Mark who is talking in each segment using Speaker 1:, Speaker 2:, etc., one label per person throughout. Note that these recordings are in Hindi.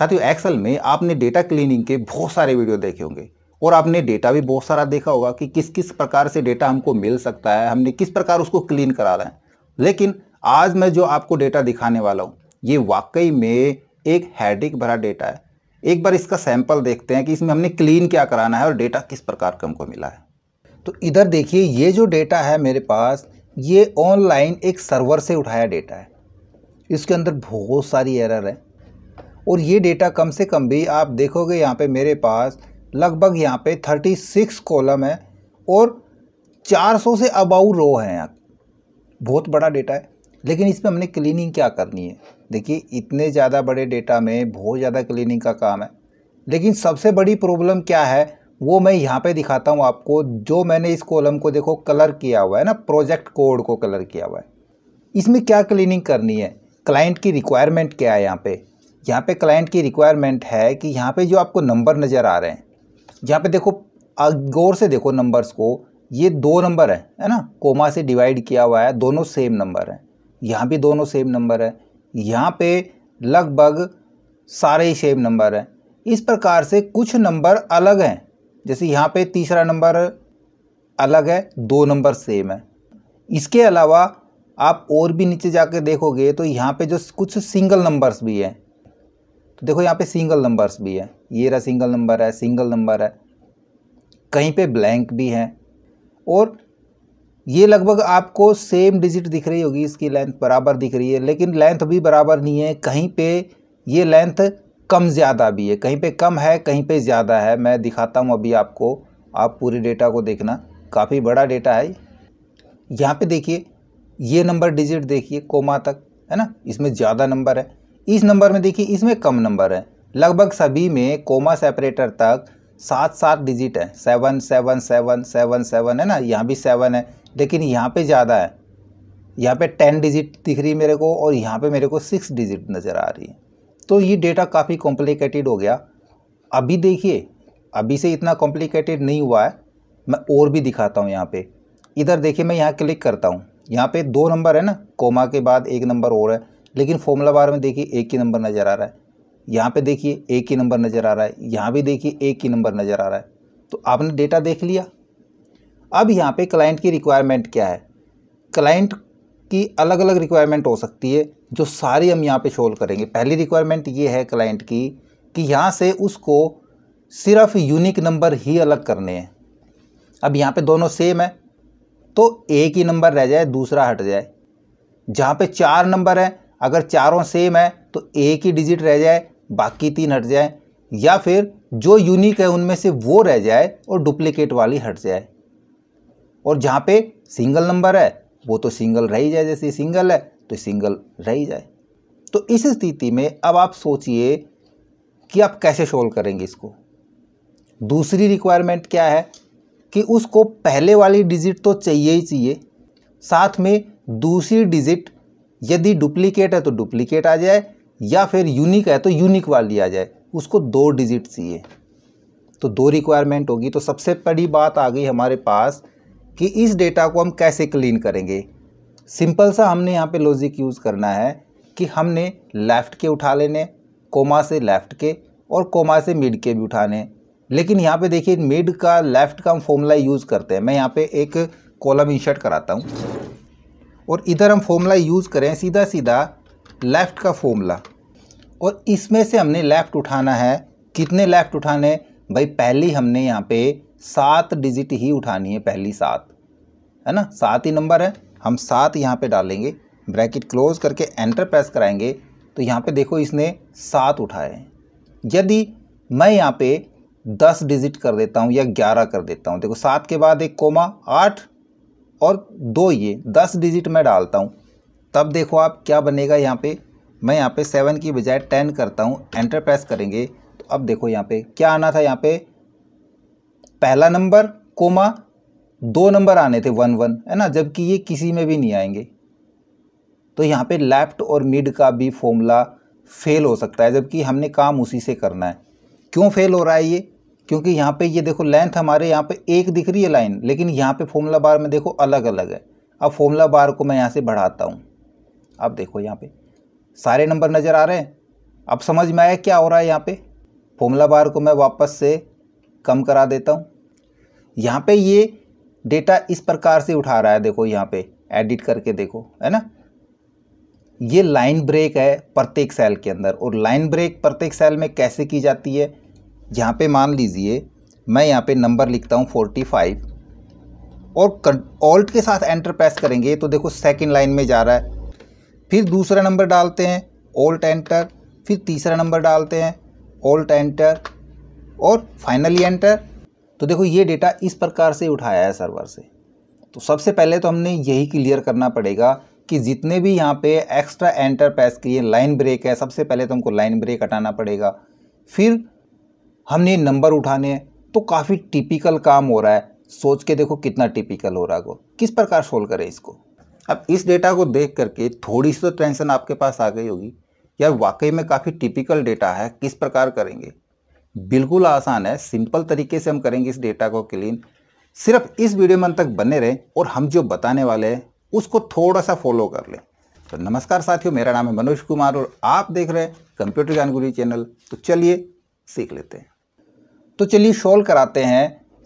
Speaker 1: साथियों एक्सेल में आपने डेटा क्लीनिंग के बहुत सारे वीडियो देखे होंगे और आपने डेटा भी बहुत सारा देखा होगा कि किस किस प्रकार से डेटा हमको मिल सकता है हमने किस प्रकार उसको क्लीन कराना है लेकिन आज मैं जो आपको डेटा दिखाने वाला हूँ ये वाकई में एक हैडिक भरा डेटा है एक बार इसका सैंपल देखते हैं कि इसमें हमने क्लीन क्या कराना है और डेटा किस प्रकार का हमको मिला है तो इधर देखिए ये जो डेटा है मेरे पास ये ऑनलाइन एक सर्वर से उठाया डेटा है इसके अंदर बहुत सारी एरर है और ये डेटा कम से कम भी आप देखोगे यहाँ पे मेरे पास लगभग यहाँ पे 36 कॉलम है और 400 से अबाउ रो हैं यहाँ बहुत बड़ा डेटा है लेकिन इसमें हमने क्लीनिंग क्या करनी है देखिए इतने ज़्यादा बड़े डेटा में बहुत ज़्यादा क्लीनिंग का काम है लेकिन सबसे बड़ी प्रॉब्लम क्या है वो मैं यहाँ पे दिखाता हूँ आपको जो मैंने इस कॉलम को देखो कलर किया हुआ है ना प्रोजेक्ट कोड को कलर किया हुआ है इसमें क्या क्लीनिंग करनी है क्लाइंट की रिक्वायरमेंट क्या है यहाँ पे यहाँ पे क्लाइंट की रिक्वायरमेंट है कि यहाँ पे जो आपको नंबर नज़र आ रहे हैं यहाँ पे देखो गौर से देखो नंबर्स को ये दो नंबर है है ना कोमा से डिवाइड किया हुआ है दोनों सेम नंबर है यहाँ भी दोनों सेम नंबर है यहाँ पे लगभग सारे ही सेम नंबर हैं इस प्रकार से कुछ नंबर अलग हैं जैसे यहाँ पे तीसरा नंबर अलग है दो नंबर सेम है इसके अलावा आप और भी नीचे जाकर देखोगे तो यहाँ पे जो कुछ सिंगल नंबर्स भी हैं तो देखो यहाँ पे सिंगल नंबर्स भी है ये रहा सिंगल नंबर है सिंगल नंबर है कहीं पे ब्लैंक भी है और ये लगभग आपको सेम डिजिट दिख रही होगी इसकी लेंथ बराबर दिख रही है लेकिन लेंथ भी बराबर नहीं है कहीं पे ये लेंथ कम ज़्यादा भी है कहीं पे कम है कहीं पे ज़्यादा है मैं दिखाता हूँ अभी आपको आप पूरे डेटा को देखना काफ़ी बड़ा डेटा है यहाँ पे देखिए ये नंबर डिजिट देखिए कोमा तक है ना इसमें ज़्यादा नंबर है इस नंबर में देखिए इसमें कम नंबर है लगभग सभी में कोमा सेपरेटर तक सात सात डिजिट है seven seven seven seven seven है ना यहाँ भी सेवन है लेकिन यहाँ पे ज़्यादा है यहाँ पे टेन डिजिट दिख रही है मेरे को और यहाँ पे मेरे को सिक्स डिजिट नज़र आ रही है तो ये डेटा काफ़ी कॉम्प्लिकेटेड हो गया अभी देखिए अभी से इतना कॉम्प्लिकेटेड नहीं हुआ है मैं और भी दिखाता हूँ यहाँ पर इधर देखिए मैं यहाँ क्लिक करता हूँ यहाँ पर दो नंबर है ना कोमा के बाद एक नंबर और है लेकिन फॉर्मूला बार में देखिए एक ही नंबर नज़र आ रहा है यहाँ पे देखिए एक ही नंबर नज़र आ रहा है यहाँ भी देखिए एक ही नंबर नज़र आ रहा है तो आपने डेटा देख लिया अब यहाँ पे क्लाइंट की रिक्वायरमेंट क्या है क्लाइंट की अलग अलग रिक्वायरमेंट हो सकती है जो सारी हम यहाँ पे शोल करेंगे पहली रिक्वायरमेंट ये है क्लाइंट की कि यहाँ से उसको सिर्फ यूनिक नंबर ही अलग करने हैं अब यहाँ पर दोनों सेम है तो एक ही नंबर रह जाए दूसरा हट जाए जहाँ पे चार नंबर हैं अगर चारों सेम है तो एक ही डिजिट रह जाए बाकी तीन हट जाए या फिर जो यूनिक है उनमें से वो रह जाए और डुप्लीकेट वाली हट जाए और जहाँ पे सिंगल नंबर है वो तो सिंगल रह ही जाए जैसे सिंगल है तो सिंगल रह ही जाए तो इस स्थिति में अब आप सोचिए कि आप कैसे सोल्व करेंगे इसको दूसरी रिक्वायरमेंट क्या है कि उसको पहले वाली डिजिट तो चाहिए ही चाहिए साथ में दूसरी डिजिट यदि डुप्लीकेट है तो डुप्लीकेट आ जाए या फिर यूनिक है तो यूनिक वाली आ जाए उसको दो डिजिट चाहिए तो दो रिक्वायरमेंट होगी तो सबसे बड़ी बात आ गई हमारे पास कि इस डेटा को हम कैसे क्लीन करेंगे सिंपल सा हमने यहाँ पे लॉजिक यूज़ करना है कि हमने लेफ़्ट के उठा लेने कोमा से लेफ़्ट के और कोमा से मिड के भी उठाने लेकिन यहाँ पे देखिए मिड का लेफ़्ट का हम फॉर्मूला यूज़ करते हैं मैं यहाँ पे एक कॉलम इंशर्ट कराता हूँ और इधर हम फॉर्मूला यूज़ करें सीधा सीधा लेफ़्ट का फॉर्मूला और इसमें से हमने लेफ़्ट उठाना है कितने लेफ़्ट उठाने भाई पहली हमने यहाँ पे सात डिजिट ही उठानी है पहली सात है ना सात ही नंबर है हम सात यहाँ पे डालेंगे ब्रैकेट क्लोज करके एंटर प्रेस कराएंगे तो यहाँ पे देखो इसने सात उठाए हैं यदि मैं यहाँ पे दस डिजिट कर देता हूँ या ग्यारह कर देता हूँ देखो सात के बाद एक कोमा आठ और दो ये दस डिजिट मैं डालता हूँ तब देखो आप क्या बनेगा यहाँ पे मैं यहाँ पे सेवन की बजाय टेन करता हूँ एंटर प्रेस करेंगे तो अब देखो यहाँ पे क्या आना था यहाँ पे पहला नंबर कोमा दो नंबर आने थे वन वन है ना जबकि ये किसी में भी नहीं आएंगे तो यहाँ पे लेफ्ट और मिड का भी फॉर्मूला फेल हो सकता है जबकि हमने काम उसी से करना है क्यों फेल हो रहा है ये क्योंकि यहाँ पे ये देखो लेंथ हमारे यहाँ पे एक दिख रही है लाइन लेकिन यहाँ पे फॉर्मूला बार में देखो अलग अलग है अब फॉर्मूला बार को मैं यहाँ से बढ़ाता हूँ अब देखो यहाँ पे सारे नंबर नज़र आ रहे हैं अब समझ में आया क्या हो रहा है यहाँ पे फॉर्मूला बार को मैं वापस से कम करा देता हूँ यहाँ पर ये डेटा इस प्रकार से उठा रहा है देखो यहाँ पे एडिट करके देखो है ना ये लाइन ब्रेक है प्रत्येक सेल के अंदर और लाइन ब्रेक प्रत्येक सेल में कैसे की जाती है यहाँ पे मान लीजिए मैं यहाँ पे नंबर लिखता हूँ फोर्टी फाइव और ऑल्ट के साथ एंटर प्रेस करेंगे तो देखो सेकंड लाइन में जा रहा है फिर दूसरा नंबर डालते हैं ऑल्ट एंटर फिर तीसरा नंबर डालते हैं ऑल्ट एंटर और फाइनली एंटर तो देखो ये डेटा इस प्रकार से उठाया है सर्वर से तो सबसे पहले तो हमने यही क्लियर करना पड़ेगा कि जितने भी यहाँ पे एक्स्ट्रा एंटर पैस किए लाइन ब्रेक है सबसे पहले तो हमको लाइन ब्रेक हटाना पड़ेगा फिर हमने नंबर उठाने हैं तो काफ़ी टिपिकल काम हो रहा है सोच के देखो कितना टिपिकल हो रहा है वो किस प्रकार सोल्व करें इसको अब इस डेटा को देख करके थोड़ी सी तो टेंशन आपके पास आ गई होगी यार वाकई में काफ़ी टिपिकल डेटा है किस प्रकार करेंगे बिल्कुल आसान है सिंपल तरीके से हम करेंगे इस डेटा को क्लीन सिर्फ इस वीडियो में तक बने रहें और हम जो बताने वाले हैं उसको थोड़ा सा फॉलो कर लें तो नमस्कार साथियों मेरा नाम है मनोज कुमार और आप देख रहे हैं कंप्यूटर ज्ञान गुरु चैनल तो चलिए सीख लेते हैं तो चलिए शॉल कराते हैं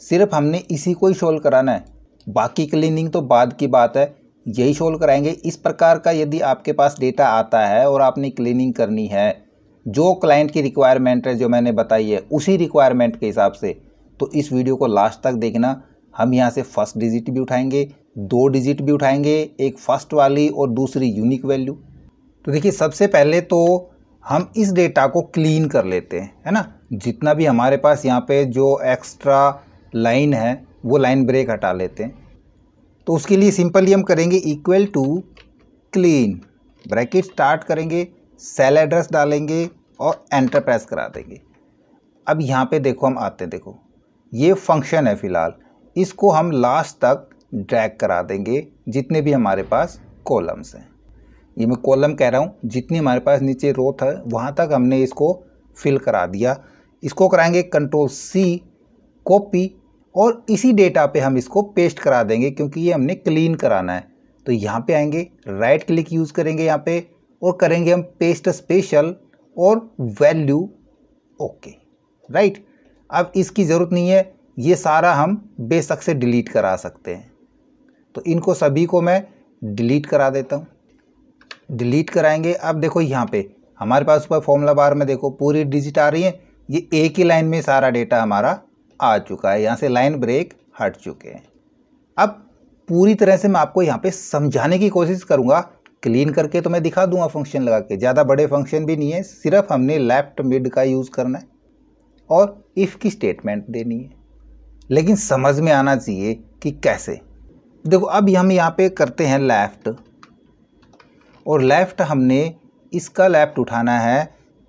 Speaker 1: सिर्फ हमने इसी को ही शॉल कराना है बाकी क्लीनिंग तो बाद की बात है यही शॉल कराएंगे इस प्रकार का यदि आपके पास डेटा आता है और आपने क्लीनिंग करनी है जो क्लाइंट की रिक्वायरमेंट है जो मैंने बताई है उसी रिक्वायरमेंट के हिसाब से तो इस वीडियो को लास्ट तक देखना हम यहाँ से फर्स्ट डिजिट भी उठाएंगे दो डिजिट भी उठाएंगे एक फर्स्ट वाली और दूसरी यूनिक वैल्यू तो देखिए सबसे पहले तो हम इस डेटा को क्लीन कर लेते हैं है ना जितना भी हमारे पास यहाँ पे जो एक्स्ट्रा लाइन है वो लाइन ब्रेक हटा लेते हैं तो उसके लिए सिंपली हम करेंगे equal to clean bracket start करेंगे सेल एड्रेस डालेंगे और एंटर प्रेस करा देंगे अब यहाँ पे देखो हम आते हैं देखो ये फंक्शन है फ़िलहाल इसको हम लास्ट तक ड्रैग करा देंगे जितने भी हमारे पास कॉलम्स हैं ये मैं कॉलम कह रहा हूँ जितनी हमारे पास नीचे रो था वहाँ तक हमने इसको फिल करा दिया इसको कराएंगे कंट्रोल सी कॉपी और इसी डेटा पे हम इसको पेस्ट करा देंगे क्योंकि ये हमने क्लीन कराना है तो यहाँ पे आएंगे राइट क्लिक यूज़ करेंगे यहाँ पे और करेंगे हम पेस्ट स्पेशल और वैल्यू ओके राइट अब इसकी ज़रूरत नहीं है ये सारा हम बेशक से डिलीट करा सकते हैं तो इनको सभी को मैं डिलीट करा देता हूँ डिलीट कराएंगे अब देखो यहाँ पे हमारे पास ऊपर फॉर्मूला बार में देखो पूरी डिजिट आ रही है ये एक ही लाइन में सारा डेटा हमारा आ चुका है यहाँ से लाइन ब्रेक हट चुके हैं अब पूरी तरह से मैं आपको यहाँ पे समझाने की कोशिश करूँगा क्लीन करके तो मैं दिखा दूंगा फंक्शन लगा के ज़्यादा बड़े फंक्शन भी नहीं है सिर्फ हमने लेफ्ट मिड का यूज़ करना है और इफ़ की स्टेटमेंट देनी है लेकिन समझ में आना चाहिए कि कैसे देखो अब हम यहाँ पे करते हैं लेफ़्ट और लेफ़्ट हमने इसका लेफ़्ट उठाना है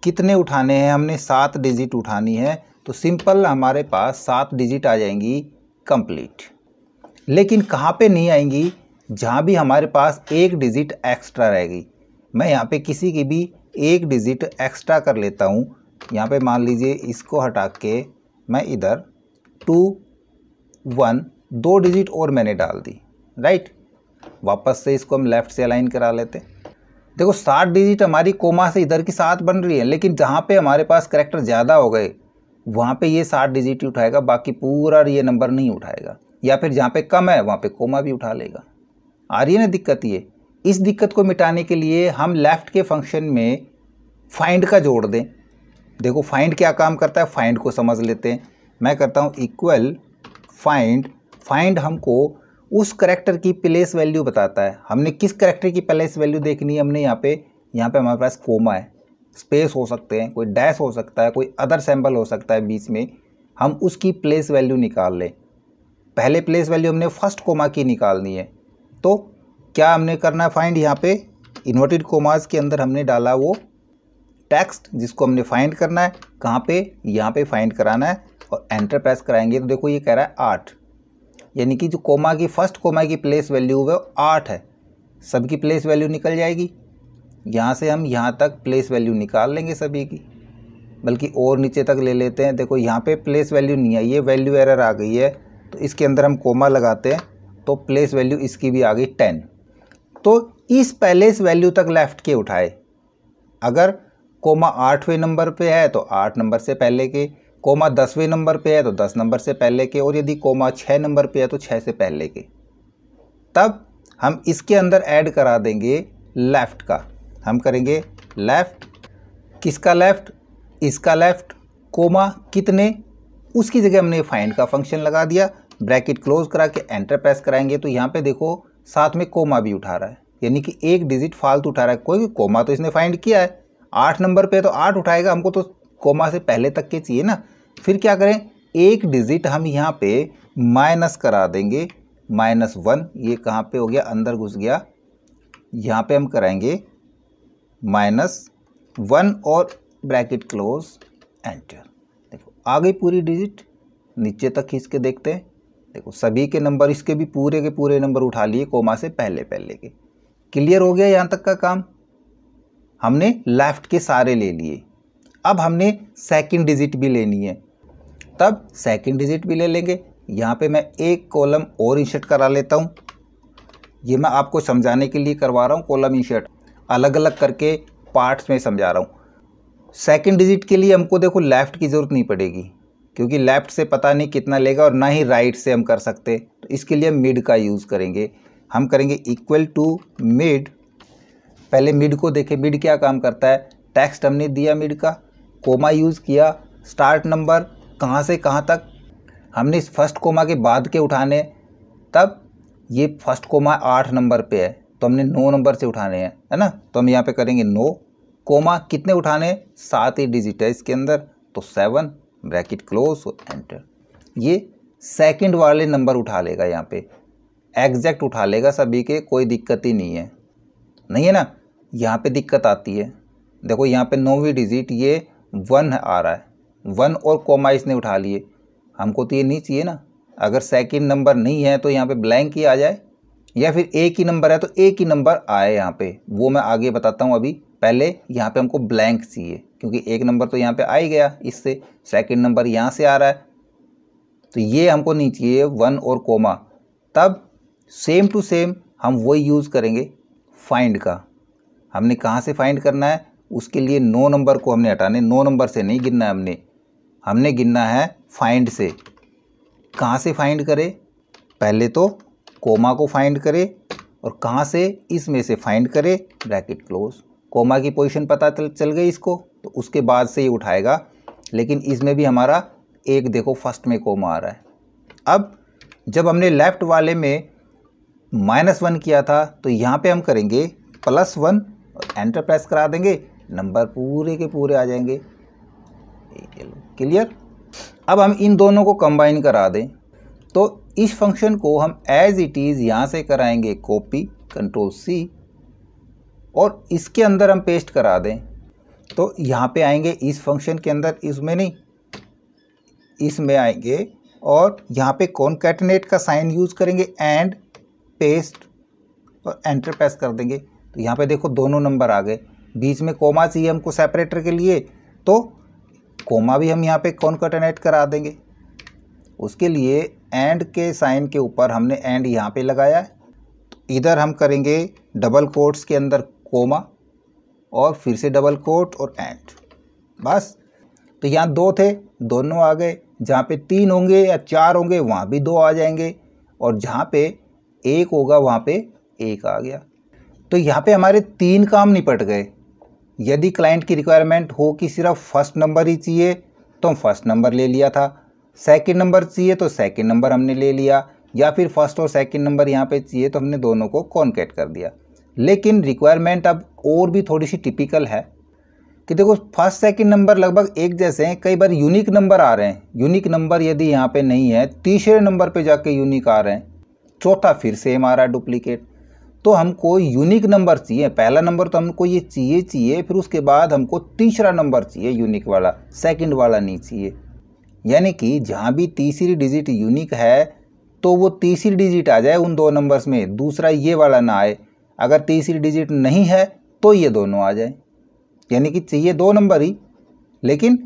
Speaker 1: कितने उठाने हैं हमने सात डिजिट उठानी है तो सिंपल हमारे पास सात डिजिट आ जाएंगी कंप्लीट लेकिन कहाँ पे नहीं आएंगी जहाँ भी हमारे पास एक डिजिट एक्स्ट्रा रहेगी मैं यहाँ पे किसी की भी एक डिजिट एक्स्ट्रा कर लेता हूँ यहाँ पे मान लीजिए इसको हटा के मैं इधर टू वन दो डिजिट और मैंने डाल दी राइट वापस से इसको हम लेफ़्ट से अलाइन करा लेते हैं देखो सात डिजिट हमारी कोमा से इधर की सात बन रही है लेकिन जहाँ पे हमारे पास करेक्टर ज़्यादा हो गए वहाँ पे ये सात डिजिट ही उठाएगा बाकी पूरा ये नंबर नहीं उठाएगा या फिर जहाँ पे कम है वहाँ पे कोमा भी उठा लेगा आ रही है ना दिक्कत ये इस दिक्कत को मिटाने के लिए हम लेफ़्ट के फंक्शन में फाइंड का जोड़ दें देखो फाइंड क्या काम करता है फाइंड को समझ लेते हैं मैं करता हूँ इक्वल फाइंड फाइंड हमको उस करेक्टर की प्लेस वैल्यू बताता है हमने किस करेक्टर की प्लेस वैल्यू देखनी है हमने यहाँ पे यहाँ पे हमारे पास कोमा है स्पेस हो सकते हैं कोई डैश हो सकता है कोई अदर सैम्पल हो सकता है बीच में हम उसकी प्लेस वैल्यू निकाल लें पहले प्लेस वैल्यू हमने फर्स्ट कोमा की निकालनी है तो क्या हमने करना है फाइंड यहाँ पे इन्वर्टेड कोमाज़ के अंदर हमने डाला वो टेक्स्ट जिसको हमने फाइंड करना है कहाँ पे यहाँ पे फाइंड कराना है और एंटर प्रेस कराएंगे तो देखो ये कह रहा है आठ यानी कि जो कोमा की फर्स्ट कोमा की प्लेस वैल्यू है आठ है सबकी प्लेस वैल्यू निकल जाएगी यहाँ से हम यहाँ तक प्लेस वैल्यू निकाल लेंगे सभी की बल्कि और नीचे तक ले लेते हैं देखो यहाँ पे प्लेस वैल्यू नहीं आई है वैल्यू एरर आ गई है तो इसके अंदर हम कोमा लगाते हैं तो प्लेस वैल्यू इसकी भी आ गई टेन तो इस प्लेस वैल्यू तक लेफ़्ट के उठाए अगर कोमा आठवें नंबर पे है तो आठ नंबर से पहले के कोमा दसवें नंबर पे है तो दस नंबर से पहले के और यदि कोमा छः नंबर पे है तो छः से पहले के तब हम इसके अंदर ऐड करा देंगे लेफ़्ट का हम करेंगे लेफ़्ट किसका लेफ़्ट इसका लेफ़्ट कोमा कितने उसकी जगह हमने फाइंड का फंक्शन लगा दिया ब्रैकेट क्लोज करा के एंटर प्रेस कराएंगे तो यहाँ पे देखो साथ में कोमा भी उठा रहा है यानी कि एक डिजिट फालतू उठा रहा है कोई कोमा तो इसने फाइंड किया है आठ नंबर पे तो आठ उठाएगा हमको तो कोमा से पहले तक के चाहिए ना फिर क्या करें एक डिजिट हम यहाँ पे माइनस करा देंगे माइनस वन ये कहाँ पे हो गया अंदर घुस गया यहाँ पे हम कराएंगे माइनस वन और ब्रैकेट क्लोज एंटर देखो आ गई पूरी डिजिट नीचे तक खींच के देखते हैं देखो सभी के नंबर इसके भी पूरे के पूरे नंबर उठा लिए कोमा से पहले पहले के क्लियर हो गया यहाँ तक का काम हमने लेफ़्ट के सारे ले लिए अब हमने सेकंड डिजिट भी लेनी है तब सेकंड डिजिट भी ले लेंगे यहाँ पे मैं एक कॉलम और इंशर्ट करा लेता हूँ ये मैं आपको समझाने के लिए करवा रहा हूँ कॉलम इंशर्ट अलग अलग करके पार्ट्स में समझा रहा हूँ सेकंड डिजिट के लिए हमको देखो लेफ़्ट की ज़रूरत नहीं पड़ेगी क्योंकि लेफ़्ट से पता नहीं कितना लेगा और ना ही राइट से हम कर सकते तो इसके लिए मिड का यूज़ करेंगे हम करेंगे इक्वल टू मिड पहले मिड को देखें मिड क्या काम करता है टेक्स्ट हमने दिया मिड का कोमा यूज़ किया स्टार्ट नंबर कहाँ से कहाँ तक हमने इस फर्स्ट कोमा के बाद के उठाने तब ये फर्स्ट कोमा आठ नंबर पे है तो हमने नौ नंबर से उठाने हैं है ना तो हम यहाँ पे करेंगे नौ कोमा कितने उठाने सात ही डिजिट है इसके अंदर तो सेवन ब्रैकेट क्लोज एंटर ये सेकंड वाले नंबर उठा लेगा यहाँ पे एग्जैक्ट उठा लेगा सभी के कोई दिक्कत ही नहीं है नहीं है ना यहाँ पर दिक्कत आती है देखो यहाँ पर नौवीं डिजिट ये वन आ रहा है वन और कोमा इसने उठा लिए हमको तो ये नहीं चाहिए ना अगर सेकंड नंबर नहीं है तो यहाँ पे ब्लैंक ही आ जाए या फिर एक ही नंबर है तो एक ही नंबर आए यहाँ पे वो मैं आगे बताता हूँ अभी पहले यहाँ पे हमको ब्लैंक चाहिए क्योंकि एक नंबर तो यहाँ पे आ ही गया इससे सेकंड नंबर यहाँ से आ रहा है तो ये हमको नहीं चाहिए वन और कोमा तब सेम टू सेम हम वही यूज़ करेंगे फाइंड का हमने कहाँ से फाइंड करना है उसके लिए नौ नंबर को हमने हटाने नौ नंबर से नहीं गिनना है हमने हमने गिनना है फाइंड से कहाँ से फाइंड करें पहले तो कोमा को फाइंड करें और कहाँ से इसमें से फाइंड करें ब्रैकेट क्लोज कोमा की पोजीशन पता चल गई इसको तो उसके बाद से ही उठाएगा लेकिन इसमें भी हमारा एक देखो फर्स्ट में कोमा आ रहा है अब जब हमने लेफ़्ट वाले में माइनस वन किया था तो यहाँ पे हम करेंगे प्लस वन और एंटर प्रेस करा देंगे नंबर पूरे के पूरे आ जाएंगे क्लियर अब हम इन दोनों को कंबाइन करा दें तो इस फंक्शन को हम एज इट इज़ यहाँ से कराएंगे कॉपी कंट्रोल सी और इसके अंदर हम पेस्ट करा दें तो यहाँ पे आएंगे इस फंक्शन के अंदर इसमें नहीं इसमें आएंगे और यहाँ पे कॉन्कैटिनेट का साइन यूज़ करेंगे एंड पेस्ट और एंटर पेस कर देंगे तो यहाँ पे देखो दोनों नंबर आ गए बीच में कोमा चाहिए हमको सेपरेटर के लिए तो कोमा भी हम यहाँ पे कॉन्कटनेट करा देंगे उसके लिए एंड के साइन के ऊपर हमने एंड यहाँ पे लगाया है तो इधर हम करेंगे डबल कोट्स के अंदर कोमा और फिर से डबल कोट और एंड बस तो यहाँ दो थे दोनों आ गए जहाँ पे तीन होंगे या चार होंगे वहाँ भी दो आ जाएंगे और जहाँ पे एक होगा वहाँ पे एक आ गया तो यहाँ पे हमारे तीन काम निपट गए यदि क्लाइंट की रिक्वायरमेंट हो कि सिर्फ फर्स्ट नंबर ही चाहिए तो हम फर्स्ट नंबर ले लिया था सेकंड नंबर चाहिए तो सेकंड नंबर हमने ले लिया या फिर फर्स्ट और सेकंड नंबर यहाँ पे चाहिए तो हमने दोनों को कॉन्केट कर दिया लेकिन रिक्वायरमेंट अब और भी थोड़ी सी टिपिकल है कि देखो फर्स्ट सेकंड नंबर लगभग एक जैसे हैं कई बार यूनिक नंबर आ रहे हैं यूनिक नंबर यदि यहाँ पर नहीं है तीसरे नंबर पर जाके यूनिक आ रहे हैं चौथा फिर सेम आ रहा है डुप्लीकेट तो हमको यूनिक नंबर चाहिए पहला नंबर तो हमको ये चाहिए चाहिए फिर उसके बाद हमको तीसरा नंबर चाहिए यूनिक वाला सेकंड वाला नहीं चाहिए यानी कि जहाँ भी तीसरी डिजिट यूनिक है तो वो तीसरी डिजिट आ जाए उन दो नंबर्स में दूसरा ये वाला ना आए अगर तीसरी डिजिट नहीं है तो ये दोनों आ जाए यानी कि चाहिए दो नंबर ही लेकिन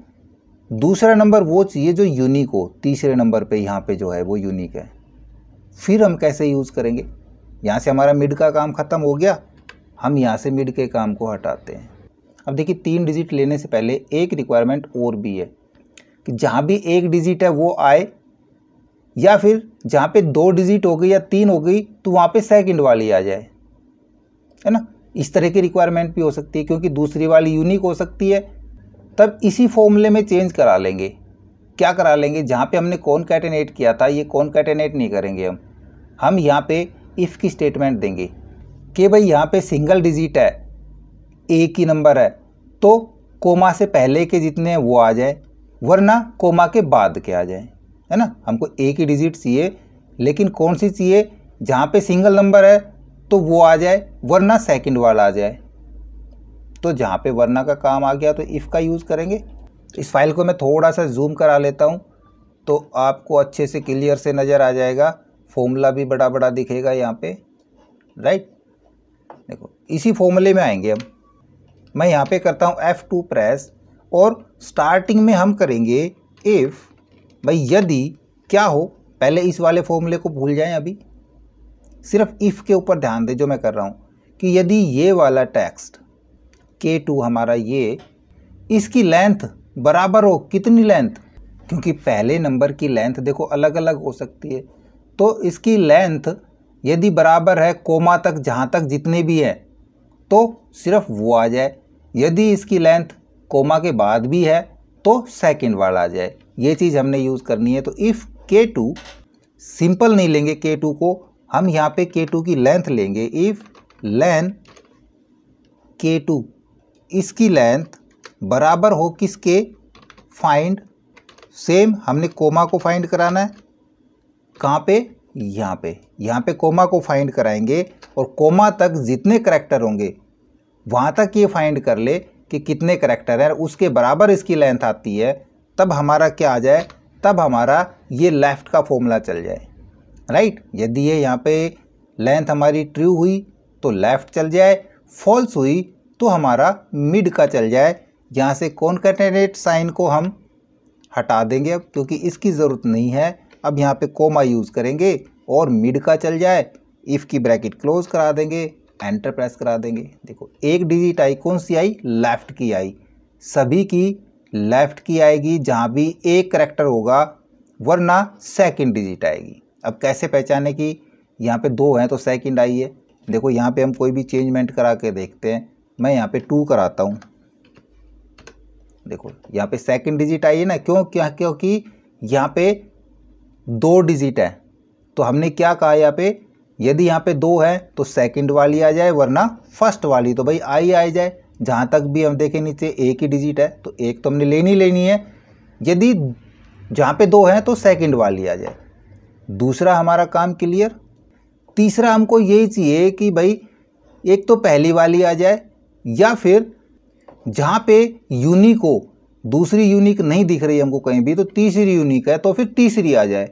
Speaker 1: दूसरा नंबर वो चाहिए जो यूनिक हो तीसरे नंबर पे यहाँ पे जो है वो यूनिक है फिर हम कैसे यूज़ करेंगे यहाँ से हमारा मिड का काम ख़त्म हो गया हम यहाँ से मिड के काम को हटाते हैं अब देखिए तीन डिजिट लेने से पहले एक रिक्वायरमेंट और भी है कि जहाँ भी एक डिजिट है वो आए या फिर जहाँ पे दो डिजिट हो गई या तीन हो गई तो वहाँ पे सेकंड वाली आ जाए है ना इस तरह की रिक्वायरमेंट भी हो सकती है क्योंकि दूसरी वाली यूनिक हो सकती है तब इसी फॉर्मूले में चेंज करा लेंगे क्या करा लेंगे जहाँ पे हमने कौन कैटेनेट किया था ये कौन कैटेनेट नहीं करेंगे हम हम यहाँ पे इफ़ की स्टेटमेंट देंगे कि भाई यहाँ पे सिंगल डिजिट है एक ही नंबर है तो कोमा से पहले के जितने वो आ जाए वरना कोमा के बाद के आ जाए है ना हमको एक ही डिजिट चाहिए लेकिन कौन सी चाहिए जहाँ पे सिंगल नंबर है तो वो आ जाए वरना सेकंड वाला आ जाए तो जहाँ पे वरना का काम आ गया तो इफ़ का यूज़ करेंगे इस फाइल को मैं थोड़ा सा जूम करा लेता हूँ तो आपको अच्छे से क्लियर से नज़र आ जाएगा फॉर्मूला भी बड़ा बड़ा दिखेगा यहाँ पे राइट देखो इसी फॉर्मूले में आएंगे हम मैं यहाँ पे करता हूँ एफ़ टू प्रेस और स्टार्टिंग में हम करेंगे इफ़ भाई यदि क्या हो पहले इस वाले फॉर्मूले को भूल जाएं अभी सिर्फ इफ़ के ऊपर ध्यान दें जो मैं कर रहा हूँ कि यदि ये वाला टेक्स्ट के टू हमारा ये इसकी लेंथ बराबर हो कितनी लेंथ क्योंकि पहले नंबर की लेंथ देखो अलग अलग हो सकती है तो इसकी लेंथ यदि बराबर है कोमा तक जहाँ तक जितने भी है तो सिर्फ वो आ जाए यदि इसकी लेंथ कोमा के बाद भी है तो सेकंड वाला आ जाए ये चीज़ हमने यूज़ करनी है तो इफ़ के टू सिंपल नहीं लेंगे के टू को हम यहाँ पे के टू की लेंथ लेंगे इफ़ लेन के टू इसकी लेंथ बराबर हो किसके फाइंड सेम हमने कोमा को फाइंड कराना है कहाँ पे यहाँ पे यहाँ पे कोमा को फाइंड कराएंगे और कोमा तक जितने करैक्टर होंगे वहाँ तक ये फाइंड कर ले कि कितने करैक्टर हैं उसके बराबर इसकी लेंथ आती है तब हमारा क्या आ जाए तब हमारा ये लेफ़्ट का फॉर्मूला चल जाए राइट यदि ये यहाँ पे लेंथ हमारी ट्रू हुई तो लेफ़्ट चल जाए फॉल्स हुई तो हमारा मिड का चल जाए यहाँ से कॉन्कटेनेट साइन को हम हटा देंगे अब क्योंकि इसकी ज़रूरत नहीं है अब यहाँ पे कोमा यूज़ करेंगे और मिड का चल जाए इफ़ की ब्रैकेट क्लोज करा देंगे एंटर प्रेस करा देंगे देखो एक डिजिट आई कौन सी आई लेफ़्ट की आई सभी की लेफ़्ट की आएगी जहाँ भी एक करेक्टर होगा वरना सेकंड डिजिट आएगी अब कैसे पहचाने कि यहाँ पे दो हैं तो सेकंड आई है देखो यहाँ पे हम कोई भी चेंजमेंट करा के देखते हैं मैं यहाँ पे टू कराता हूँ देखो यहाँ पे सेकंड डिजिट आई है ना क्यों क्या क्योंकि यहाँ पे दो डिजिट है तो हमने क्या कहा यहाँ पे यदि यहाँ पे दो है तो सेकंड वाली आ जाए वरना फर्स्ट वाली तो भाई आई आ जाए जहाँ तक भी हम देखें नीचे एक ही डिजिट है तो एक तो हमने लेनी लेनी है यदि जहाँ पे दो हैं तो सेकंड वाली आ जाए दूसरा हमारा काम क्लियर तीसरा हमको यही चाहिए कि भाई एक तो पहली वाली आ जाए या फिर जहाँ पे यूनिक हो दूसरी यूनिक नहीं दिख रही हमको कहीं भी तो तीसरी यूनिक है तो फिर तीसरी आ जाए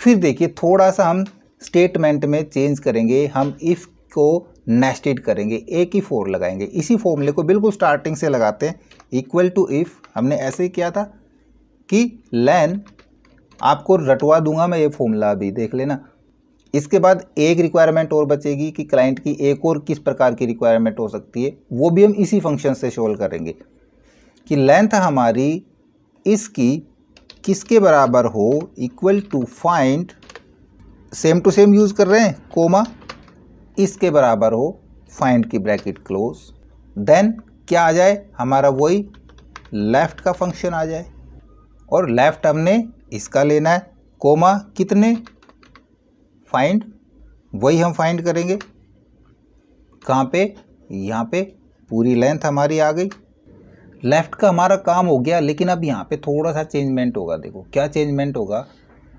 Speaker 1: फिर देखिए थोड़ा सा हम स्टेटमेंट में चेंज करेंगे हम इफ़ को नेस्टेड करेंगे एक ही फोर लगाएंगे इसी फॉर्मूले को बिल्कुल स्टार्टिंग से लगाते हैं इक्वल टू इफ़ हमने ऐसे ही किया था कि लैन आपको रटवा दूंगा मैं ये फॉर्मूला अभी देख लेना इसके बाद एक रिक्वायरमेंट और बचेगी कि क्लाइंट की एक और किस प्रकार की रिक्वायरमेंट हो सकती है वो भी हम इसी फंक्शन से सोल्व करेंगे कि लेंथ हमारी इसकी किसके बराबर हो equal to find same to same use कर रहे हैं कोमा इसके बराबर हो फाइंड की ब्रैकेट क्लोज देन क्या आ जाए हमारा वही लेफ़्ट का फंक्शन आ जाए और लेफ़्ट हमने इसका लेना है कोमा कितने फाइंड वही हम फाइंड करेंगे कहाँ पे यहाँ पे पूरी लेंथ हमारी आ गई लेफ्ट का हमारा काम हो गया लेकिन अब यहाँ पे थोड़ा सा चेंजमेंट होगा देखो क्या चेंजमेंट होगा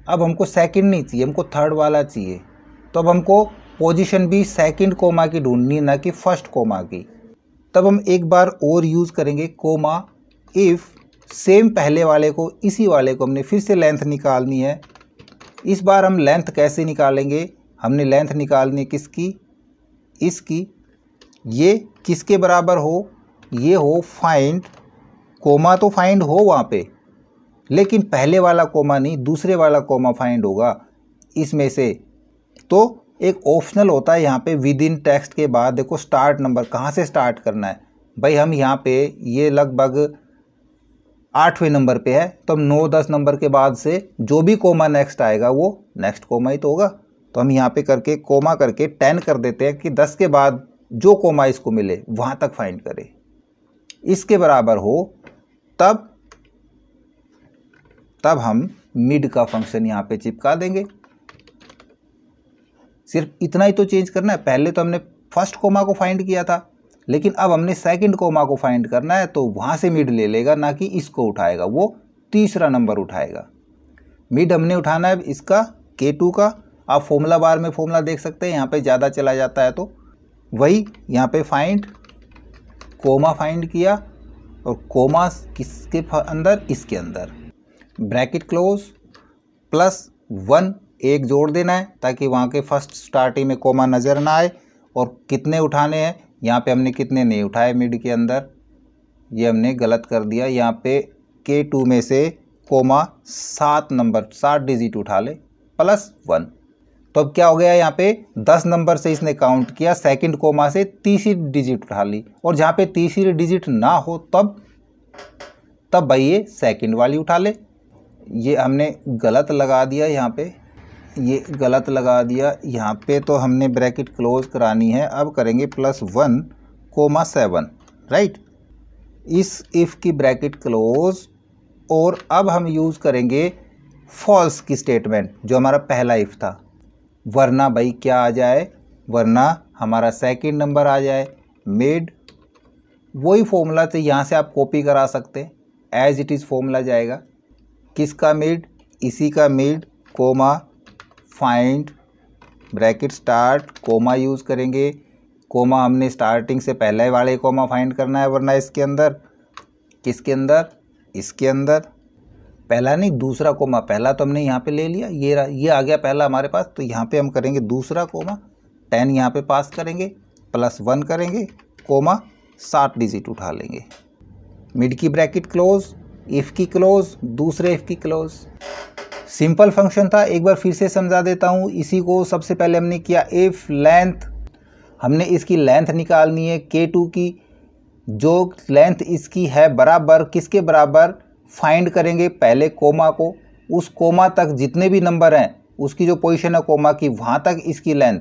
Speaker 1: अब हमको सेकंड नहीं चाहिए हमको थर्ड वाला चाहिए तो अब हमको पोजीशन भी सेकंड कोमा की ढूंढनी ना कि फर्स्ट कोमा की तब हम एक बार और यूज़ करेंगे कोमा इफ़ सेम पहले वाले को इसी वाले को हमने फिर से लेंथ निकालनी है इस बार हम लेंथ कैसे निकालेंगे हमने लेंथ निकालनी किसकी इसकी ये किसके बराबर हो ये हो फाइंड कोमा तो फाइंड हो वहाँ पे लेकिन पहले वाला कोमा नहीं दूसरे वाला कोमा फाइंड होगा इसमें से तो एक ऑप्शनल होता है यहाँ पे विद इन टेक्स्ट के बाद देखो स्टार्ट नंबर कहाँ से स्टार्ट करना है भाई हम यहाँ पे ये लगभग आठवें नंबर पे है तो हम नौ दस नंबर के बाद से जो भी कोमा नेक्स्ट आएगा वो नेक्स्ट कोमा ही तो होगा तो हम यहाँ पे करके कोमा करके टेन कर देते हैं कि दस के बाद जो कोमा इसको मिले वहाँ तक फाइंड करें इसके बराबर हो तब तब हम मिड का फंक्शन यहाँ पे चिपका देंगे सिर्फ इतना ही तो चेंज करना है पहले तो हमने फर्स्ट कोमा को फाइंड किया था लेकिन अब हमने सेकंड कोमा को फाइंड करना है तो वहाँ से मिड ले लेगा ना कि इसको उठाएगा वो तीसरा नंबर उठाएगा मिड हमने उठाना है इसका के टू का आप फॉर्मूला बार में फॉर्मूला देख सकते हैं यहाँ पे ज़्यादा चला जाता है तो वही यहाँ पे फाइंड कोमा फाइंड किया और कोमा किसके अंदर इसके अंदर ब्रैकेट क्लोज प्लस वन एक जोड़ देना है ताकि वहाँ के फर्स्ट स्टार्टिंग में कोमा नज़र ना आए और कितने उठाने हैं यहाँ पे हमने कितने नहीं उठाए मिड के अंदर ये हमने गलत कर दिया यहाँ पे के टू में से कोमा सात नंबर सात डिजिट उठा ले प्लस वन तो अब क्या हो गया यहाँ पे दस नंबर से इसने काउंट किया सेकंड कोमा से तीसरी डिजिट उठा ली और जहाँ पे तीसरी डिजिट ना हो तब तब भाई ये सेकंड वाली उठा ले ये हमने गलत लगा दिया यहाँ पे ये गलत लगा दिया यहाँ पे तो हमने ब्रैकेट क्लोज करानी है अब करेंगे plus one comma seven right इस इफ़ की ब्रैकेट क्लोज और अब हम यूज़ करेंगे फॉल्स की स्टेटमेंट जो हमारा पहला इफ़ था वरना भाई क्या आ जाए वरना हमारा सेकंड नंबर आ जाए मेड वही फॉर्मूला तो यहाँ से आप कॉपी करा सकते हैं एज इट इज़ फॉर्मूला जाएगा किसका मेड इसी का mid comma find bracket start comma use करेंगे कोमा हमने स्टार्टिंग से पहले वाले कोमा फाइंड करना है वरना इसके अंदर किसके अंदर इसके अंदर पहला नहीं दूसरा कोमा पहला तो हमने यहाँ पे ले लिया ये ये आ गया पहला हमारे पास तो यहाँ पे हम करेंगे दूसरा कोमा टेन यहाँ पे पास करेंगे प्लस वन करेंगे कोमा सात डिजिट उठा लेंगे मिड की ब्रैकेट क्लोज इफ़ की क्लोज दूसरे इफ़ की क्लोज सिंपल फंक्शन था एक बार फिर से समझा देता हूँ इसी को सबसे पहले हमने किया इफ़ लेंथ हमने इसकी लेंथ निकालनी है के टू की जो लेंथ इसकी है बराबर किसके बराबर फाइंड करेंगे पहले कोमा को उस कोमा तक जितने भी नंबर हैं उसकी जो पोजीशन है कोमा की वहाँ तक इसकी लेंथ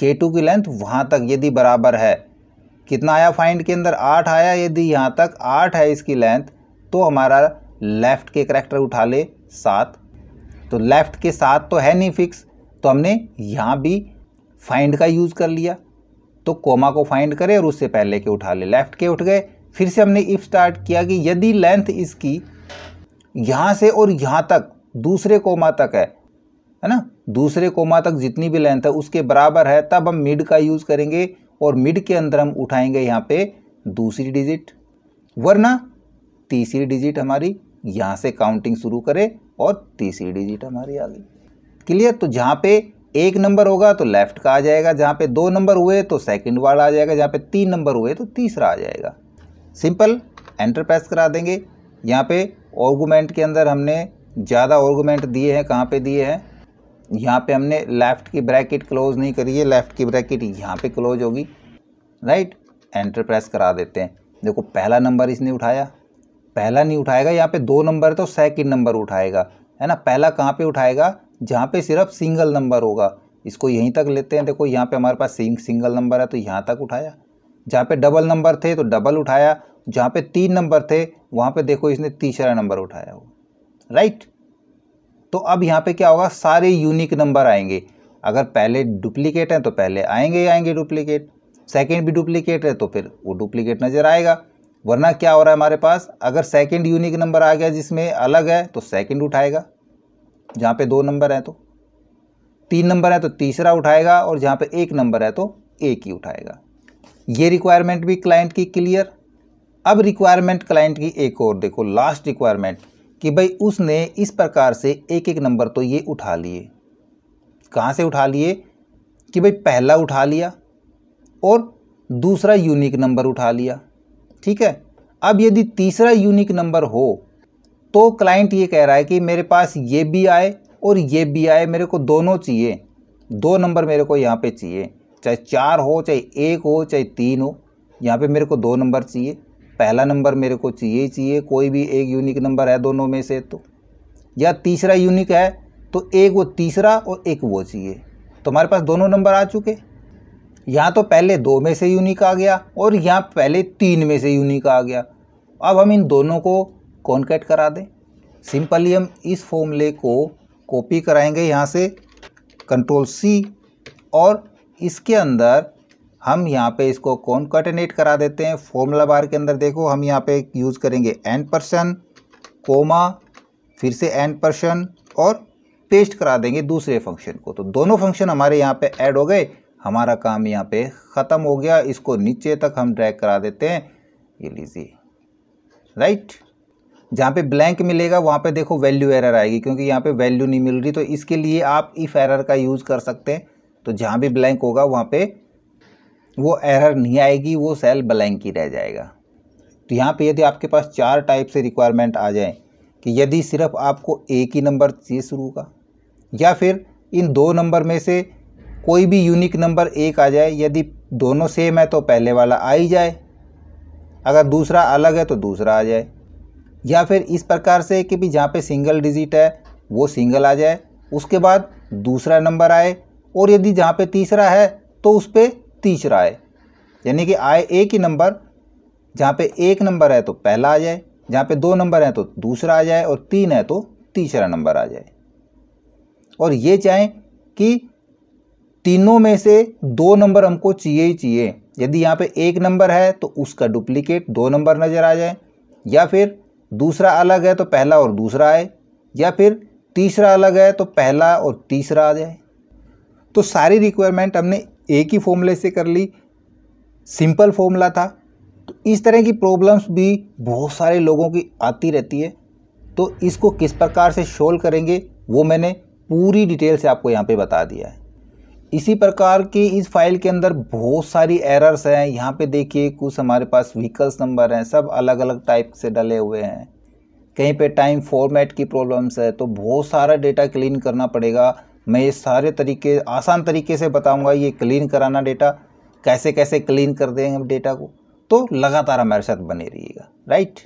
Speaker 1: के टू की लेंथ वहाँ तक यदि बराबर है कितना आया फाइंड के अंदर आठ आया यदि यहाँ तक आठ है इसकी लेंथ तो हमारा लेफ़्ट के करेक्टर उठा ले सात तो लेफ़्ट के साथ तो है नहीं फिक्स तो हमने यहाँ भी फाइंड का यूज़ कर लिया तो कोमा को फाइंड करें और उससे पहले के उठा ले लेफ़्ट के उठ गए फिर से हमने इफ स्टार्ट किया कि यदि लेंथ इसकी यहाँ से और यहाँ तक दूसरे कोमा तक है है ना दूसरे कोमा तक जितनी भी लेंथ है उसके बराबर है तब हम मिड का यूज़ करेंगे और मिड के अंदर हम उठाएंगे यहाँ पे दूसरी डिजिट वरना तीसरी डिजिट हमारी यहाँ से काउंटिंग शुरू करे और तीसरी डिजिट हमारी आ गई क्लियर तो जहाँ पे एक नंबर होगा तो लेफ्ट का आ जाएगा जहाँ पे दो नंबर हुए तो सेकंड वाला आ जाएगा जहाँ पे तीन नंबर हुए तो तीसरा आ जाएगा सिंपल एंटर प्रेस करा देंगे यहाँ पे ऑर्गूमेंट के अंदर हमने ज़्यादा ऑर्गूमेंट दिए हैं कहाँ पे दिए हैं यहाँ पे हमने लेफ़्ट की ब्रैकेट क्लोज नहीं करी है लेफ़्ट की ब्रैकेट यहाँ पे क्लोज होगी राइट एंटर प्रेस करा देते हैं देखो पहला नंबर इसने उठाया पहला नहीं उठाएगा यहाँ पर दो नंबर तो सेकेंड नंबर उठाएगा है ना पहला कहाँ पर उठाएगा जहाँ पर सिर्फ सिंगल नंबर होगा इसको यहीं तक लेते हैं देखो यहाँ पे हमारे पास सिंग सिंगल नंबर है तो यहाँ तक उठाया जहाँ पे डबल नंबर थे तो डबल उठाया जहाँ पे तीन नंबर थे वहाँ पे देखो इसने तीसरा नंबर उठाया हो राइट तो अब यहाँ पे क्या होगा सारे यूनिक नंबर आएंगे अगर पहले डुप्लीकेट हैं तो पहले आएंगे ही आएंगे डुप्लीकेट सेकेंड भी डुप्लीकेट है तो फिर वो डुप्लीकेट नज़र आएगा वरना क्या हो रहा है हमारे पास अगर सेकेंड यूनिक नंबर आ गया जिसमें अलग है तो सेकेंड उठाएगा जहाँ पे दो नंबर हैं तो तीन नंबर है तो तीसरा उठाएगा और जहाँ पे एक नंबर है तो एक ही उठाएगा ये रिक्वायरमेंट भी क्लाइंट की क्लियर अब रिक्वायरमेंट क्लाइंट की एक और देखो लास्ट रिक्वायरमेंट कि भाई उसने इस प्रकार से एक एक नंबर तो ये उठा लिए कहाँ से उठा लिए कि भाई पहला उठा लिया और दूसरा यूनिक नंबर उठा लिया ठीक है अब यदि तीसरा यूनिक नंबर हो तो क्लाइंट ये कह रहा है कि मेरे पास ये भी आए और ये भी आए मेरे को दोनों चाहिए दो नंबर मेरे को यहाँ पे चाहिए चाहे चार हो चाहे एक हो चाहे तीन हो यहाँ पे मेरे को दो नंबर चाहिए पहला नंबर मेरे को चाहिए ही चाहिए कोई भी एक यूनिक नंबर है दोनों में से तो या तीसरा यूनिक है तो एक वो तीसरा और एक वो चाहिए तो हमारे पास दोनों नंबर आ चुके यहाँ तो पहले दो में से यूनिक आ गया और यहाँ पहले तीन में से यूनिक आ गया अब हम इन दोनों को कॉन्कैट करा दें सिंपली हम इस फॉर्मूले को कॉपी कराएंगे यहाँ से कंट्रोल सी और इसके अंदर हम यहाँ पे इसको कॉन्कटनेट करा देते हैं फॉर्मूला बार के अंदर देखो हम यहाँ पे यूज़ करेंगे एन परसन कोमा फिर से एन परसन और पेस्ट करा देंगे दूसरे फंक्शन को तो दोनों फंक्शन हमारे यहाँ पे ऐड हो गए हमारा काम यहाँ पे ख़त्म हो गया इसको नीचे तक हम ड्रैग करा देते हैं ये लीजिए राइट जहाँ पे ब्लैंक मिलेगा वहाँ पे देखो वैल्यू एरर आएगी क्योंकि यहाँ पे वैल्यू नहीं मिल रही तो इसके लिए आप इफ़ एरर का यूज़ कर सकते हैं तो जहाँ भी ब्लैंक होगा वहाँ पे वो एरर नहीं आएगी वो सेल ब्लैंक ही रह जाएगा तो यहाँ पे यदि आपके पास चार टाइप से रिक्वायरमेंट आ जाए कि यदि सिर्फ आपको एक ही नंबर चाहिए शुरू का या फिर इन दो नंबर में से कोई भी यूनिक नंबर एक आ जाए यदि दोनों सेम है तो पहले वाला आ ही जाए अगर दूसरा अलग है तो दूसरा आ जाए या फिर इस प्रकार से कि भी जहाँ पे सिंगल डिजिट है वो सिंगल आ जाए उसके बाद दूसरा नंबर आए और यदि जहाँ पे तीसरा है तो उस पर तीसरा आए यानी कि आए एक ही नंबर जहाँ पे एक नंबर है तो पहला आ जाए जहाँ पे दो नंबर है तो दूसरा आ जाए और तीन है तो तीसरा नंबर आ जाए और ये चाहें कि तीनों में से दो नंबर हमको चाहिए ही चाहिए यदि यहाँ पे एक नंबर है तो उसका डुप्लीकेट दो नंबर नज़र आ जाए या फिर दूसरा अलग है तो पहला और दूसरा आए या फिर तीसरा अलग है तो पहला और तीसरा आ जाए तो सारी रिक्वायरमेंट हमने एक ही फॉर्मूले से कर ली सिंपल फॉर्मूला था तो इस तरह की प्रॉब्लम्स भी बहुत सारे लोगों की आती रहती है तो इसको किस प्रकार से सोल्व करेंगे वो मैंने पूरी डिटेल से आपको यहाँ पे बता दिया है इसी प्रकार की इस फाइल के अंदर बहुत सारी एरर्स हैं यहाँ पे देखिए कुछ हमारे पास व्हीकल्स नंबर हैं सब अलग अलग टाइप से डले हुए हैं कहीं पे टाइम फॉर्मेट की प्रॉब्लम्स है तो बहुत सारा डेटा क्लीन करना पड़ेगा मैं ये सारे तरीके आसान तरीके से बताऊंगा ये क्लीन कराना डेटा कैसे कैसे क्लीन कर देंगे डेटा को तो लगातार हमारे साथ बने रहिएगा राइट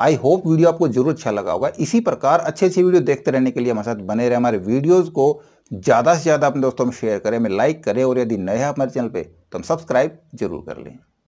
Speaker 1: आई होप वीडियो आपको जरूर अच्छा लगा होगा इसी प्रकार अच्छे अच्छे वीडियो देखते रहने के लिए हमारे साथ बने रहे हमारे वीडियोज़ को ज़्यादा से ज़्यादा अपने दोस्तों में शेयर करें हमें लाइक करें और यदि नए हैं हमारे चैनल पर तो हम सब्सक्राइब जरूर कर लें